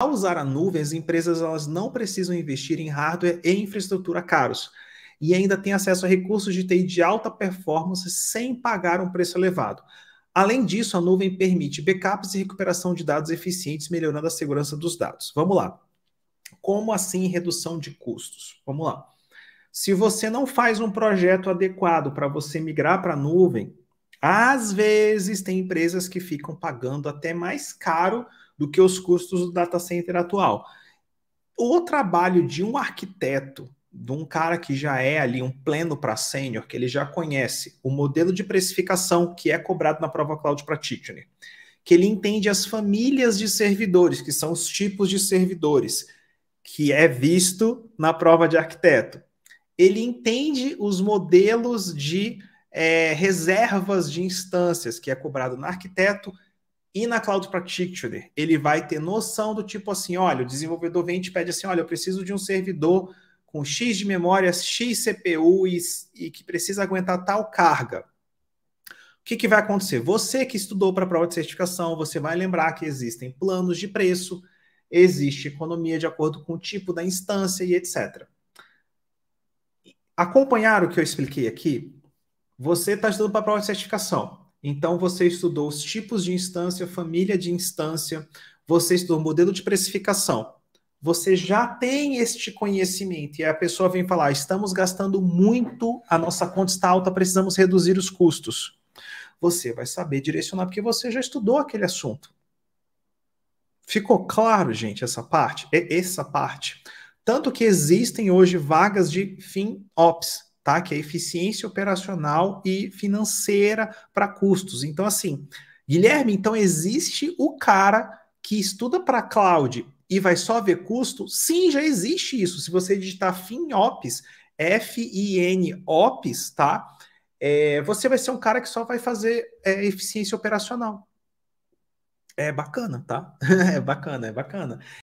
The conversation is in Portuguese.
Ao usar a nuvem, as empresas elas não precisam investir em hardware e infraestrutura caros e ainda têm acesso a recursos de TI de alta performance sem pagar um preço elevado. Além disso, a nuvem permite backups e recuperação de dados eficientes, melhorando a segurança dos dados. Vamos lá. Como assim redução de custos? Vamos lá. Se você não faz um projeto adequado para você migrar para a nuvem, às vezes tem empresas que ficam pagando até mais caro do que os custos do data center atual. O trabalho de um arquiteto, de um cara que já é ali um pleno para sênior, que ele já conhece o modelo de precificação que é cobrado na prova Cloud para Practitioner, que ele entende as famílias de servidores, que são os tipos de servidores, que é visto na prova de arquiteto. Ele entende os modelos de é, reservas de instâncias, que é cobrado no arquiteto, e na Cloud Practitioner, ele vai ter noção do tipo assim: olha, o desenvolvedor vem e te pede assim: olha, eu preciso de um servidor com X de memória, X CPU e, e que precisa aguentar tal carga. O que, que vai acontecer? Você que estudou para a prova de certificação, você vai lembrar que existem planos de preço, existe economia de acordo com o tipo da instância e etc. Acompanhar o que eu expliquei aqui, você está estudando para a prova de certificação. Então, você estudou os tipos de instância, família de instância, você estudou o modelo de precificação. Você já tem este conhecimento. E a pessoa vem falar: estamos gastando muito, a nossa conta está alta, precisamos reduzir os custos. Você vai saber direcionar, porque você já estudou aquele assunto. Ficou claro, gente, essa parte? é Essa parte. Tanto que existem hoje vagas de FinOps, tá? Que é eficiência operacional e financeira para custos. Então, assim, Guilherme, então existe o cara que estuda para cloud e vai só ver custo? Sim, já existe isso. Se você digitar FinOps, F-I-N OPS, tá? É, você vai ser um cara que só vai fazer é, eficiência operacional. É bacana, tá? é bacana, é bacana.